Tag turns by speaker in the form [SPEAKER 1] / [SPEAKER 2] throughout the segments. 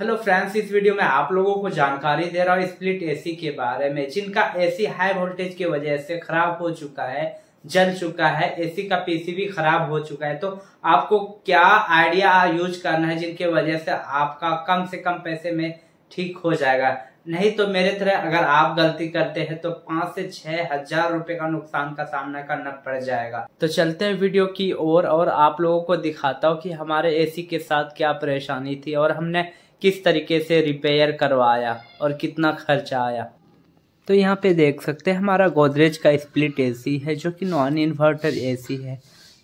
[SPEAKER 1] hello friends इस video में आप लोगों को जानकारी दे रहा हूँ स्प्लिट एसी के बारे में जिनका एसी हाई वोल्टेज की वजह से खराब हो चुका है जल चुका है एसी का पीसीबी खराब हो चुका है तो आपको क्या आइडिया यूज करना है जिनके वजह से आपका कम से कम पैसे में ठीक हो जाएगा नहीं तो मेरे तरह अगर आप गलती करते हैं तो पांच से छह हजार रुपए का नुकसान का सामना करना पड़ जाएगा तो चलते हैं वीडियो की ओर और, और आप लोगों को दिखाता हूँ कि हमारे एसी के साथ क्या परेशानी थी और हमने किस तरीके से रिपेयर करवाया और कितना खर्चा आया तो यहाँ पे देख सकते हैं हमारा गोदरेज का स्प्लिट एसी है जो कि नॉन इन्वर्टर एसी है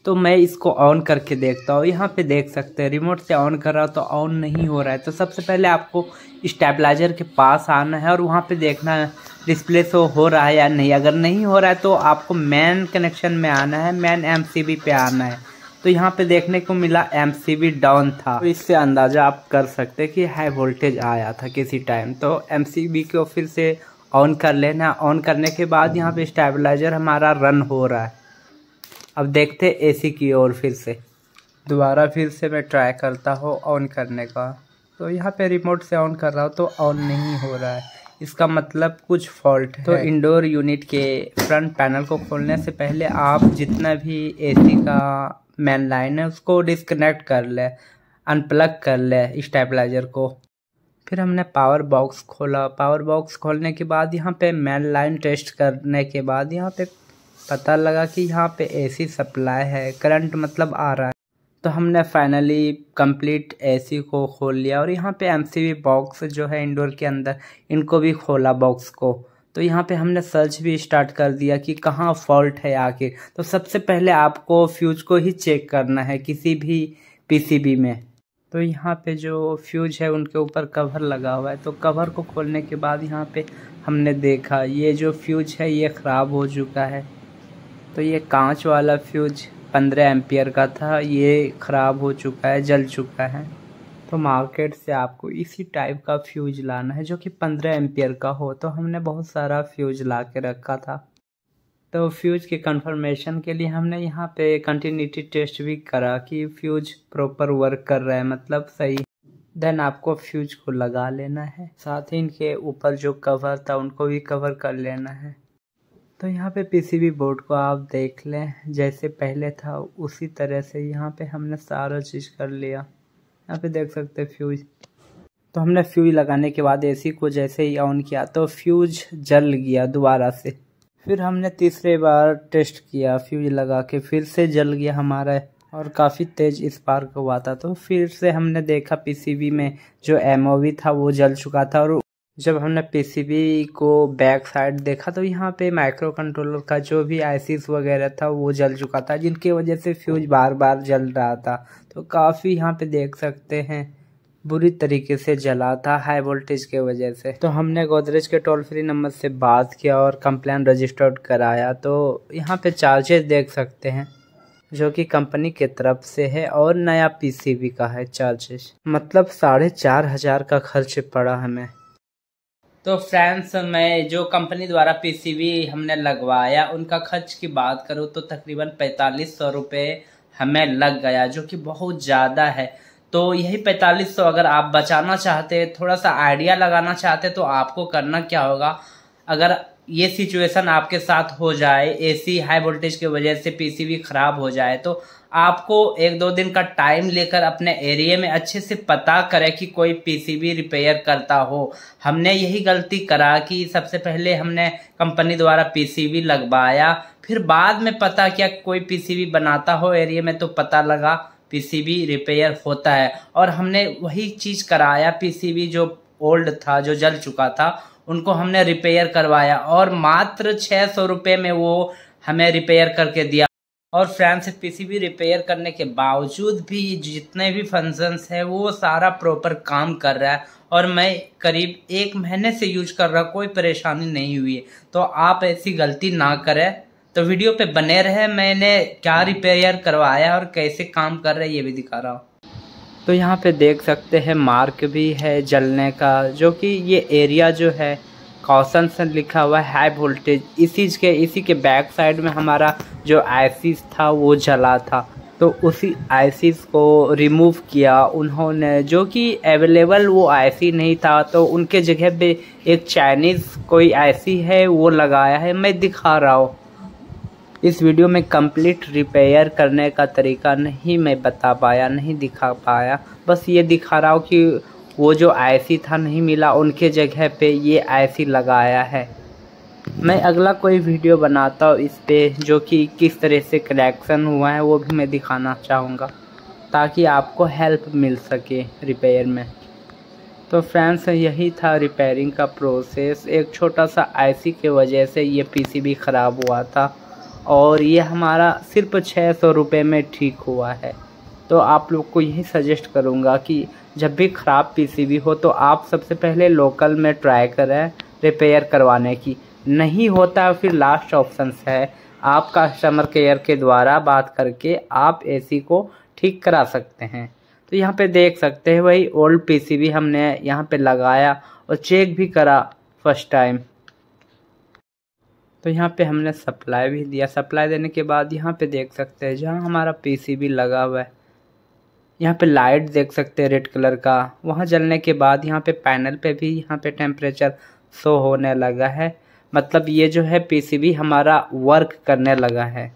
[SPEAKER 1] तो मैं इसको ऑन करके देखता हूँ यहाँ पे देख सकते हैं रिमोट से ऑन कर रहा हूँ तो ऑन नहीं हो रहा है तो सबसे पहले आपको स्टेबलाइजर के पास आना है और वहाँ पे देखना है डिस्प्ले शो हो रहा है या नहीं अगर नहीं हो रहा है तो आपको मैन कनेक्शन में आना है मैन एम पे आना है तो यहाँ पे देखने को मिला एम डाउन था तो इससे अंदाजा आप कर सकते कि हाई वोल्टेज आया था किसी टाइम तो एम को फिर से ऑन कर लेना ऑन करने के बाद यहाँ पे स्टेबलाइजर हमारा रन हो रहा है अब देखते एसी की ओर फिर से दोबारा फिर से मैं ट्राई करता हूँ ऑन करने का तो यहाँ पे रिमोट से ऑन कर रहा हूँ तो ऑन नहीं हो रहा है इसका मतलब कुछ फॉल्ट है तो इंडोर यूनिट के फ्रंट पैनल को खोलने से पहले आप जितना भी एसी का मेन लाइन है उसको डिसकनेक्ट कर ले अनप्लग कर ले स्टेबलाइजर को फिर हमने पावर बॉक्स खोला पावर बॉक्स खोलने के बाद यहाँ पे मैन लाइन टेस्ट करने के बाद यहाँ पे पता लगा कि यहाँ पे एसी सप्लाई है करंट मतलब आ रहा है तो हमने फाइनली कंप्लीट एसी को खोल लिया और यहाँ पे एमसीबी बॉक्स जो है इंडोर के अंदर इनको भी खोला बॉक्स को तो यहाँ पे हमने सर्च भी स्टार्ट कर दिया कि कहाँ फॉल्ट है आके तो सबसे पहले आपको फ्यूज को ही चेक करना है किसी भी पीसीबी में तो यहाँ पे जो फ्यूज है उनके ऊपर कवर लगा हुआ है तो कवर को खोलने के बाद यहाँ पे हमने देखा ये जो फ्यूज है ये ख़राब हो चुका है तो ये कांच वाला फ्यूज पंद्रह एम्पियर का था ये ख़राब हो चुका है जल चुका है तो मार्केट से आपको इसी टाइप का फ्यूज लाना है जो कि पंद्रह एम्पियर का हो तो हमने बहुत सारा फ्यूज ला के रखा था तो फ्यूज के कंफर्मेशन के लिए हमने यहाँ पे कंटिन्यूटी टेस्ट भी करा कि फ्यूज प्रॉपर वर्क कर रहा है मतलब सही देन आपको फ्यूज को लगा लेना है साथ ही इनके ऊपर जो कवर था उनको भी कवर कर लेना है तो यहाँ पे पीसीबी बोर्ड को आप देख लें जैसे पहले था उसी तरह से यहाँ पे हमने सारा चीज़ कर लिया यहाँ पे देख सकते हैं फ्यूज तो हमने फ्यूज लगाने के बाद एसी को जैसे ही ऑन किया तो फ्यूज जल गया दोबारा से फिर हमने तीसरे बार टेस्ट किया फ्यूज लगा के फिर से जल गया हमारा और काफ़ी तेज़ स्पार्क हुआ था तो फिर से हमने देखा पीसीबी में जो एमओवी था वो जल चुका था और जब हमने पीसीबी को बैक साइड देखा तो यहाँ पे माइक्रो कंट्रोलर का जो भी आईसीस वगैरह था वो जल चुका था जिनकी वजह से फ्यूज बार बार जल रहा था तो काफ़ी यहाँ पे देख सकते हैं बुरी तरीके से जला था हाई वोल्टेज के वजह से तो हमने गोदरेज के टोल फ्री नंबर से बात किया और कंप्लेन रजिस्टर्ड कराया तो यहाँ पे चार्जेस देख सकते हैं जो कि कंपनी के तरफ से है और नया पीसीबी का है चार्जेस मतलब साढ़े चार हज़ार का खर्च पड़ा हमें तो फ्रेंड्स में जो कंपनी द्वारा पीसीबी हमने लगवाया उनका खर्च की बात करूँ तो तकरीबन पैंतालीस सौ रुपये हमें लग गया जो कि बहुत ज़्यादा है तो यही पैंतालीस सौ अगर आप बचाना चाहते थोड़ा सा आइडिया लगाना चाहते तो आपको करना क्या होगा अगर ये सिचुएशन आपके साथ हो जाए एसी हाई वोल्टेज की वजह से पीसीबी ख़राब हो जाए तो आपको एक दो दिन का टाइम लेकर अपने एरिया में अच्छे से पता करें कि कोई पीसीबी रिपेयर करता हो हमने यही गलती करा कि सबसे पहले हमने कंपनी द्वारा पीसीबी लगवाया फिर बाद में पता किया कोई पीसीबी बनाता हो एरिया में तो पता लगा पीसीबी रिपेयर होता है और हमने वही चीज़ कराया पीसीबी जो ओल्ड था जो जल चुका था उनको हमने रिपेयर करवाया और मात्र छः सौ रुपये में वो हमें रिपेयर करके दिया और फ्रेंड्स पीसीबी रिपेयर करने के बावजूद भी जितने भी फंक्शंस हैं वो सारा प्रॉपर काम कर रहा है और मैं करीब एक महीने से यूज कर रहा कोई परेशानी नहीं हुई है तो आप ऐसी गलती ना करें तो वीडियो पे बने रहे मैंने क्या रिपेयर करवाया और कैसे काम कर रहा है ये भी दिखा रहा हूँ तो यहाँ पे देख सकते हैं मार्क भी है जलने का जो कि ये एरिया जो है कौशन से लिखा हुआ है हाई वोल्टेज इसी के इसी के बैक साइड में हमारा जो आईसीस था वो जला था तो उसी आईसीस को रिमूव किया उन्होंने जो कि अवेलेबल वो आईसी नहीं था तो उनके जगह पे एक चाइनीज़ कोई आईसी है वो लगाया है मैं दिखा रहा हूँ इस वीडियो में कंप्लीट रिपेयर करने का तरीका नहीं मैं बता पाया नहीं दिखा पाया बस ये दिखा रहा हूँ कि वो जो आईसी था नहीं मिला उनके जगह पे ये आईसी लगाया है मैं अगला कोई वीडियो बनाता हूँ इस पर जो कि किस तरह से कलेक्शन हुआ है वो भी मैं दिखाना चाहूँगा ताकि आपको हेल्प मिल सके रिपेयर में तो फ्रेंड्स यही था रिपेयरिंग का प्रोसेस एक छोटा सा आईसी के वजह से ये पीसीबी ख़राब हुआ था और ये हमारा सिर्फ छः सौ रुपये में ठीक हुआ है तो आप लोग को यही सजेस्ट करूँगा कि जब भी ख़राब पीसीबी हो तो आप सबसे पहले लोकल में ट्राई करें रिपेयर करवाने की नहीं होता फिर लास्ट ऑप्शन है आप कस्टमर केयर के द्वारा बात करके आप एसी को ठीक करा सकते हैं तो यहाँ पे देख सकते हैं वही ओल्ड पीसीबी हमने यहाँ पे लगाया और चेक भी करा फर्स्ट टाइम तो यहाँ पे हमने सप्लाई भी दिया सप्लाई देने के बाद यहाँ पे देख सकते हैं जहाँ हमारा पीसीबी लगा हुआ है यहाँ पे लाइट देख सकते हैं रेड कलर का वहाँ जलने के बाद यहाँ पे पैनल पे भी यहाँ पे टेम्परेचर शो होने लगा है मतलब ये जो है पीसीबी हमारा वर्क करने लगा है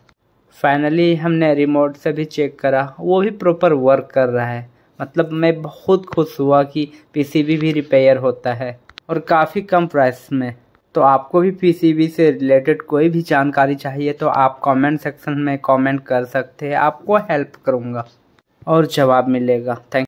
[SPEAKER 1] फाइनली हमने रिमोट से भी चेक करा वो भी प्रॉपर वर्क कर रहा है मतलब मैं बहुत खुश हुआ कि पीसीबी भी रिपेयर होता है और काफ़ी कम प्राइस में तो आपको भी पीसीबी से रिलेटेड कोई भी जानकारी चाहिए तो आप कमेंट सेक्शन में कमेंट कर सकते हैं आपको हेल्प करूँगा और जवाब मिलेगा थैंक